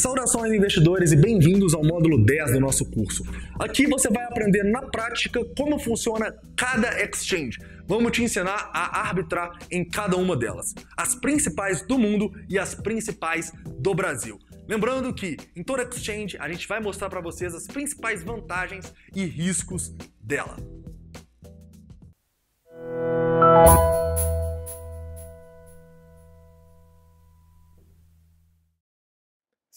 Saudações investidores e bem-vindos ao módulo 10 do nosso curso. Aqui você vai aprender na prática como funciona cada exchange. Vamos te ensinar a arbitrar em cada uma delas, as principais do mundo e as principais do Brasil. Lembrando que em toda exchange a gente vai mostrar para vocês as principais vantagens e riscos dela.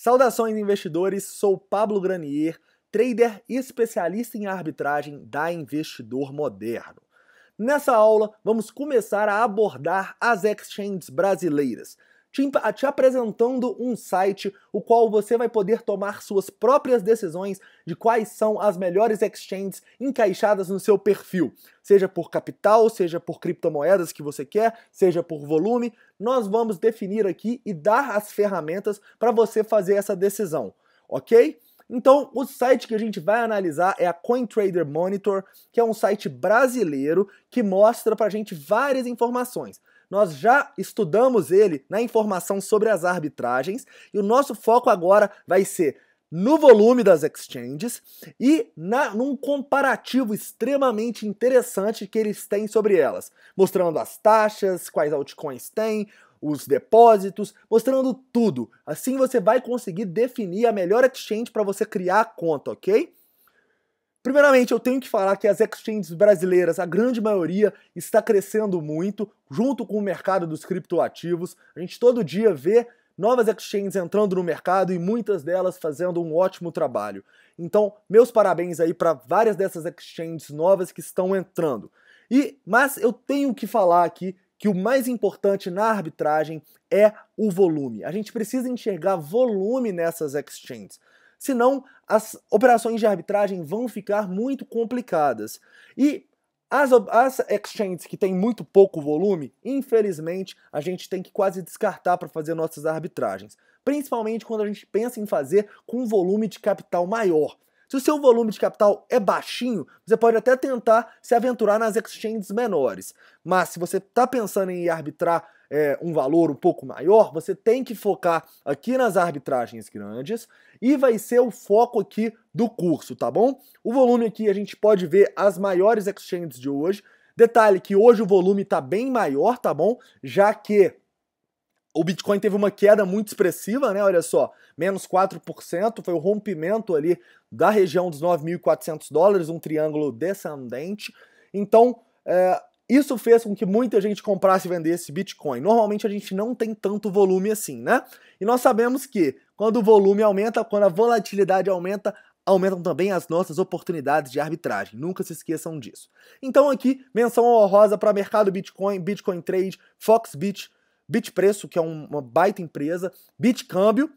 Saudações investidores, sou Pablo Granier, trader e especialista em arbitragem da Investidor Moderno. Nessa aula, vamos começar a abordar as exchanges brasileiras, te, te apresentando um site o qual você vai poder tomar suas próprias decisões de quais são as melhores exchanges encaixadas no seu perfil, seja por capital, seja por criptomoedas que você quer, seja por volume. Nós vamos definir aqui e dar as ferramentas para você fazer essa decisão, ok? Então, o site que a gente vai analisar é a CoinTrader Monitor, que é um site brasileiro que mostra para a gente várias informações. Nós já estudamos ele na informação sobre as arbitragens e o nosso foco agora vai ser no volume das exchanges e na, num comparativo extremamente interessante que eles têm sobre elas, mostrando as taxas, quais altcoins têm, os depósitos, mostrando tudo. Assim você vai conseguir definir a melhor exchange para você criar a conta, ok? Primeiramente, eu tenho que falar que as exchanges brasileiras, a grande maioria, está crescendo muito, junto com o mercado dos criptoativos. A gente todo dia vê novas exchanges entrando no mercado e muitas delas fazendo um ótimo trabalho. Então, meus parabéns aí para várias dessas exchanges novas que estão entrando. E mas eu tenho que falar aqui que o mais importante na arbitragem é o volume. A gente precisa enxergar volume nessas exchanges senão as operações de arbitragem vão ficar muito complicadas. E as, as exchanges que têm muito pouco volume, infelizmente, a gente tem que quase descartar para fazer nossas arbitragens. Principalmente quando a gente pensa em fazer com um volume de capital maior. Se o seu volume de capital é baixinho, você pode até tentar se aventurar nas exchanges menores. Mas se você está pensando em arbitrar é, um valor um pouco maior, você tem que focar aqui nas arbitragens grandes e vai ser o foco aqui do curso, tá bom? O volume aqui a gente pode ver as maiores exchanges de hoje. Detalhe que hoje o volume está bem maior, tá bom? Já que o Bitcoin teve uma queda muito expressiva, né? Olha só, menos 4%, foi o rompimento ali da região dos 9.400 dólares, um triângulo descendente. Então, é, isso fez com que muita gente comprasse e vendesse Bitcoin. Normalmente a gente não tem tanto volume assim, né? E nós sabemos que quando o volume aumenta, quando a volatilidade aumenta, aumentam também as nossas oportunidades de arbitragem. Nunca se esqueçam disso. Então aqui, menção honrosa para mercado Bitcoin, Bitcoin Trade, Foxbit, Bitpreço, que é uma baita empresa, Bitcâmbio,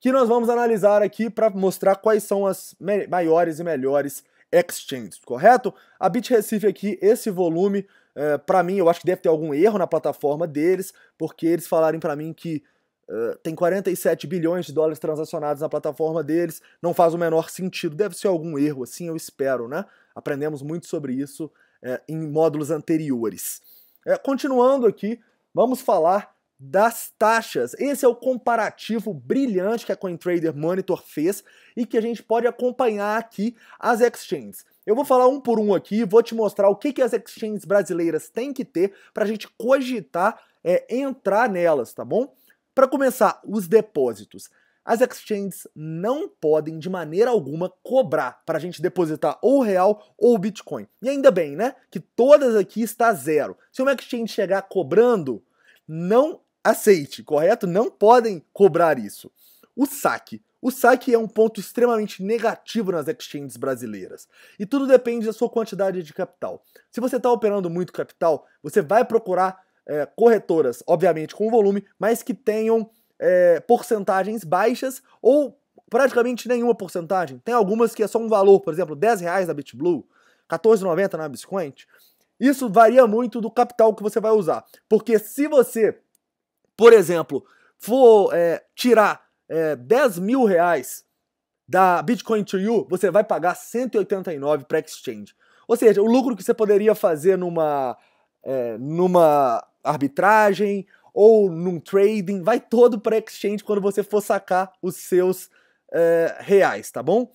que nós vamos analisar aqui para mostrar quais são as maiores e melhores Exchanges, correto? A BitRecife aqui, esse volume, é, para mim, eu acho que deve ter algum erro na plataforma deles, porque eles falarem para mim que Uh, tem 47 bilhões de dólares transacionados na plataforma deles, não faz o menor sentido. Deve ser algum erro, assim eu espero, né? Aprendemos muito sobre isso é, em módulos anteriores. É, continuando aqui, vamos falar das taxas. Esse é o comparativo brilhante que a CoinTrader Monitor fez e que a gente pode acompanhar aqui as exchanges. Eu vou falar um por um aqui, vou te mostrar o que, que as exchanges brasileiras têm que ter para a gente cogitar é, entrar nelas, tá bom? Para começar, os depósitos. As exchanges não podem de maneira alguma cobrar para a gente depositar ou real ou Bitcoin. E ainda bem, né? Que todas aqui está zero. Se uma exchange chegar cobrando, não aceite, correto? Não podem cobrar isso. O saque. O saque é um ponto extremamente negativo nas exchanges brasileiras. E tudo depende da sua quantidade de capital. Se você está operando muito capital, você vai procurar é, corretoras, obviamente com volume, mas que tenham é, porcentagens baixas ou praticamente nenhuma porcentagem. Tem algumas que é só um valor, por exemplo, 10 reais na BitBlue, 14,90 na Bitcoin. Isso varia muito do capital que você vai usar. Porque se você por exemplo, for é, tirar é, 10 mil reais da Bitcoin to You, você vai pagar 189 para exchange. Ou seja, o lucro que você poderia fazer numa, é, numa arbitragem ou num trading vai todo para exchange quando você for sacar os seus é, reais, tá bom?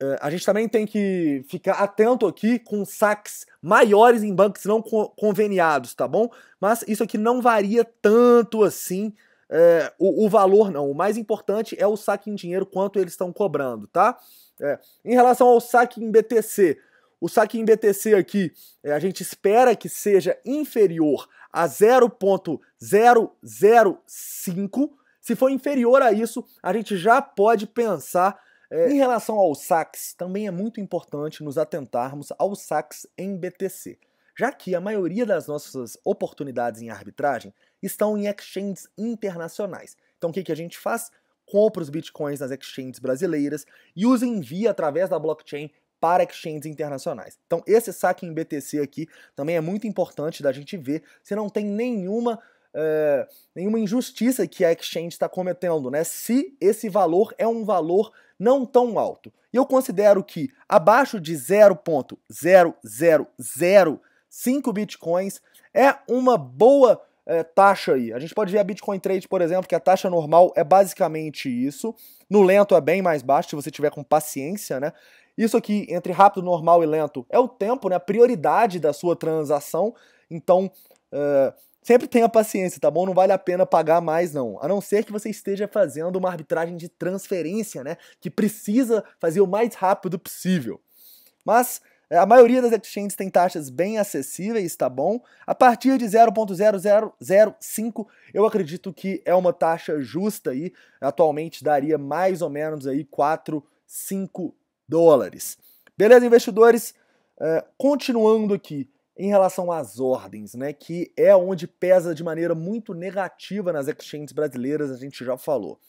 Eh, a gente também tem que ficar atento aqui com saques maiores em bancos não conveniados, tá bom? Mas isso aqui não varia tanto assim é, o, o, valor, não. O mais importante é o saque em dinheiro, quanto eles estão cobrando, tá? É, em relação ao saque em BTC, o saque em BTC aqui é, a gente espera que seja inferior a 0.005. Se for inferior a isso, a gente já pode pensar é... Em relação ao sax, também é muito importante nos atentarmos ao sax em BTC, já que a maioria das nossas oportunidades em arbitragem estão em exchanges internacionais. Então o que, que a gente faz? Compra os bitcoins nas exchanges brasileiras e os envia através da blockchain para exchanges internacionais. Então, esse saque em BTC aqui também é muito importante da gente ver se não tem nenhuma, é, nenhuma injustiça que a exchange está cometendo, né? Se esse valor é um valor não tão alto. E eu considero que abaixo de 0.0005 bitcoins é uma boa é, taxa aí. A gente pode ver a Bitcoin Trade, por exemplo, que a taxa normal é basicamente isso. No lento é bem mais baixo, se você tiver com paciência, né? Isso aqui, entre rápido, normal e lento, é o tempo, né? A prioridade da sua transação. Então, uh, Sempre tenha paciência, tá bom? Não vale a pena pagar mais, não. A não ser que você esteja fazendo uma arbitragem de transferência, né? Que precisa fazer o mais rápido possível. Mas é, a maioria das exchanges tem taxas bem acessíveis, tá bom? A partir de 0.0005, eu acredito que é uma taxa justa aí. Atualmente daria mais ou menos aí 4, 5 dólares. Beleza, investidores? É, continuando aqui, em relação às ordens, né, que é onde pesa de maneira muito negativa nas exchanges brasileiras, a gente já falou.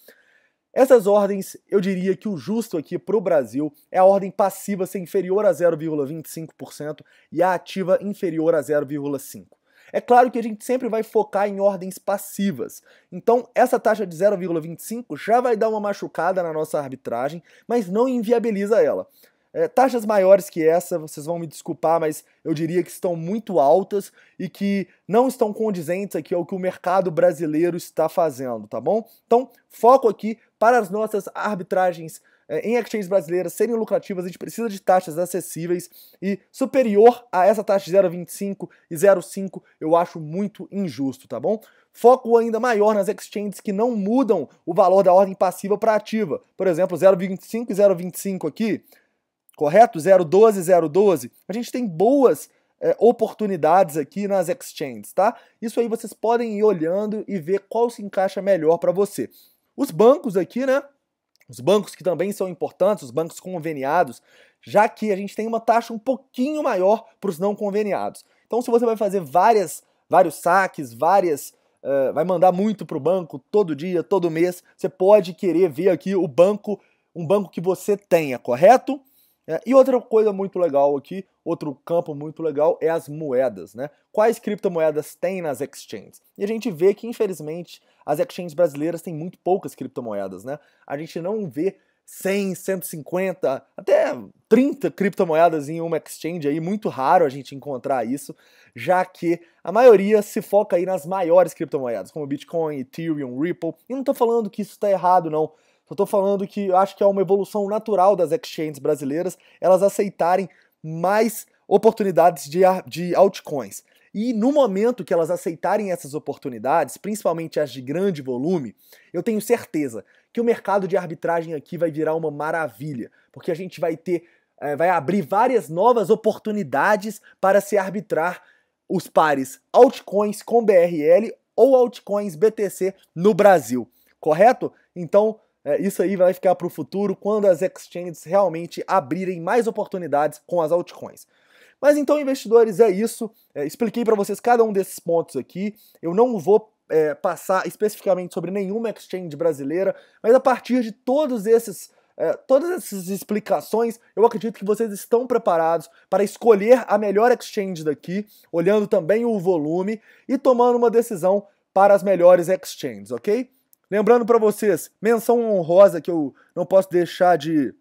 Essas ordens, eu diria que o justo aqui para o Brasil é a ordem passiva ser inferior a 0,25% e a ativa inferior a 0,5%. É claro que a gente sempre vai focar em ordens passivas. Então, essa taxa de 0,25 já vai dar uma machucada na nossa arbitragem, mas não inviabiliza ela. É, taxas maiores que essa, vocês vão me desculpar, mas eu diria que estão muito altas e que não estão condizentes aqui ao que o mercado brasileiro está fazendo, tá bom? Então, foco aqui para as nossas arbitragens é, em exchanges brasileiras serem lucrativas, a gente precisa de taxas acessíveis e superior a essa taxa de 0,25 e 0,5 eu acho muito injusto, tá bom? Foco ainda maior nas exchanges que não mudam o valor da ordem passiva para ativa. Por exemplo, 0,25 e 0,25 aqui correto? 012, 012. A gente tem boas é, oportunidades aqui nas exchanges, tá? Isso aí vocês podem ir olhando e ver qual se encaixa melhor para você. Os bancos aqui, né? Os bancos que também são importantes, os bancos conveniados, já que a gente tem uma taxa um pouquinho maior para os não conveniados. Então, se você vai fazer várias, vários saques, várias Uh, vai mandar muito para o banco todo dia, todo mês. Você pode querer ver aqui o banco, um banco que você tenha, correto? É, e outra coisa muito legal aqui, outro campo muito legal é as moedas, né? Quais criptomoedas tem nas exchanges? E a gente vê que, infelizmente, as exchanges brasileiras têm muito poucas criptomoedas, né? A gente não vê 100, 150, até 30 criptomoedas em uma exchange aí, muito raro a gente encontrar isso, já que a maioria se foca aí nas maiores criptomoedas, como Bitcoin, Ethereum, Ripple. E não estou falando que isso está errado não, só estou falando que eu acho que é uma evolução natural das exchanges brasileiras elas aceitarem mais oportunidades de, de altcoins. E no momento que elas aceitarem essas oportunidades, principalmente as de grande volume, eu tenho certeza que o mercado de arbitragem aqui vai virar uma maravilha, porque a gente vai ter, é, vai abrir várias novas oportunidades para se arbitrar os pares altcoins com BRL ou altcoins BTC no Brasil, correto? Então é, isso aí vai ficar para o futuro quando as exchanges realmente abrirem mais oportunidades com as altcoins. Mas então, investidores, é isso. É, expliquei para vocês cada um desses pontos aqui. Eu não vou é, passar especificamente sobre nenhuma exchange brasileira, mas a partir de todos esses é, todas essas explicações, eu acredito que vocês estão preparados para escolher a melhor exchange daqui, olhando também o volume e tomando uma decisão para as melhores exchanges, ok? Lembrando para vocês, menção honrosa que eu não posso deixar de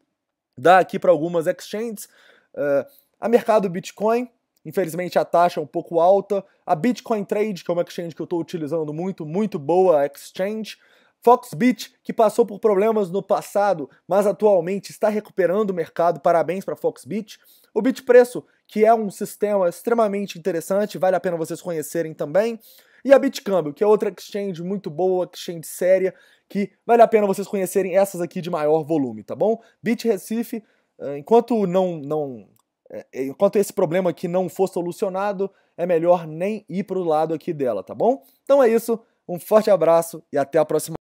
dar aqui para algumas exchanges. Uh, a mercado Bitcoin, infelizmente a taxa é um pouco alta. A Bitcoin Trade, que é uma exchange que eu estou utilizando muito, muito boa exchange. Foxbit, que passou por problemas no passado, mas atualmente está recuperando o mercado, parabéns para Foxbit. O Bitpreço, que é um sistema extremamente interessante, vale a pena vocês conhecerem também. E a Bitcâmbio, que é outra exchange muito boa, exchange séria, que vale a pena vocês conhecerem essas aqui de maior volume, tá bom? Bit Recife, eh, enquanto não, não eh, enquanto esse problema aqui não for solucionado, é melhor nem ir para o lado aqui dela, tá bom? Então é isso, um forte abraço e até a próxima.